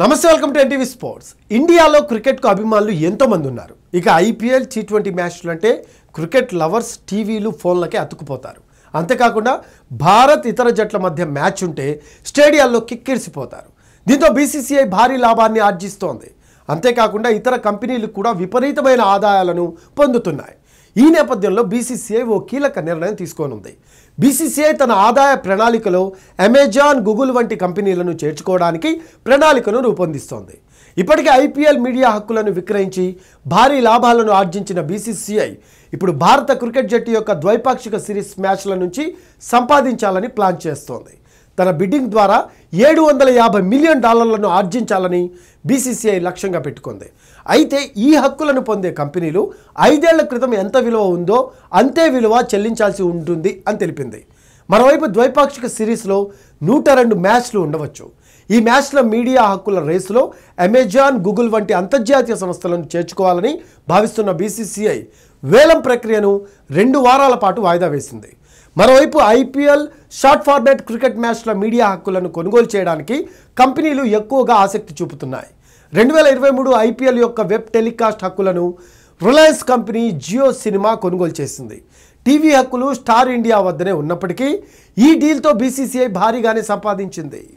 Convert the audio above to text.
నమస్తే welcome to NTV sports ఇండియాలో క్రికెట్కు అభిమానులు ఎంతోమంది ఉన్నారు ఇక ఐపీఎల్ టీ ట్వంటీ మ్యాచ్లు అంటే క్రికెట్ లవర్స్ టీవీలు ఫోన్లకే అతుకుపోతారు అంతేకాకుండా భారత్ ఇతర జట్ల మధ్య మ్యాచ్ ఉంటే స్టేడియాల్లో కిక్కిరిసిపోతారు దీంతో బీసీసీఐ భారీ లాభాన్ని ఆర్జిస్తోంది అంతేకాకుండా ఇతర కంపెనీలు కూడా విపరీతమైన ఆదాయాలను పొందుతున్నాయి ఈ నేపథ్యంలో బీసీసీఐ ఓ కీలక నిర్ణయం తీసుకోనుంది బీసీసీఐ తన ఆదాయ ప్రణాళికలో అమెజాన్ గూగుల్ వంటి కంపెనీలను చేర్చుకోవడానికి ప్రణాళికను రూపొందిస్తోంది ఇప్పటికే ఐపీఎల్ మీడియా హక్కులను విక్రయించి భారీ లాభాలను ఆర్జించిన బీసీసీఐ ఇప్పుడు భారత క్రికెట్ జట్టు యొక్క ద్వైపాక్షిక సిరీస్ మ్యాచ్ల నుంచి సంపాదించాలని ప్లాన్ చేస్తోంది తన బిడ్డింగ్ ద్వారా ఏడు వందల యాభై మిలియన్ డాలర్లను ఆర్జించాలని బీసీసీఐ లక్ష్యంగా పెట్టుకుంది అయితే ఈ హక్కులను పొందే కంపెనీలు ఐదేళ్ల క్రితం ఎంత విలువ ఉందో అంతే విలువ చెల్లించాల్సి ఉంటుంది అని తెలిపింది మరోవైపు ద్వైపాక్షిక సిరీస్లో నూట రెండు మ్యాచ్లు ఉండవచ్చు ఈ మ్యాచ్ల మీడియా హక్కుల రేసులో అమెజాన్ గూగుల్ వంటి అంతర్జాతీయ సంస్థలను చేర్చుకోవాలని భావిస్తున్న బీసీసీఐ వేలం ప్రక్రియను రెండు వారాల పాటు వాయిదా వేసింది మరోవైపు ఐపీఎల్ షార్ట్ ఫార్మాట్ క్రికెట్ మ్యాచ్ల మీడియా హక్కులను కొనుగోలు చేయడానికి కంపెనీలు ఎక్కువగా ఆసక్తి చూపుతున్నాయి రెండు వేల ఇరవై మూడు ఐపీఎల్ యొక్క వెబ్ టెలికాస్ట్ హక్కులను రిలయన్స్ కంపెనీ జియో సినిమా కొనుగోలు చేసింది టీవీ హక్కులు స్టార్ ఇండియా వద్దనే ఉన్నప్పటికీ ఈ డీల్తో బీసీసీఐ భారీగానే సంపాదించింది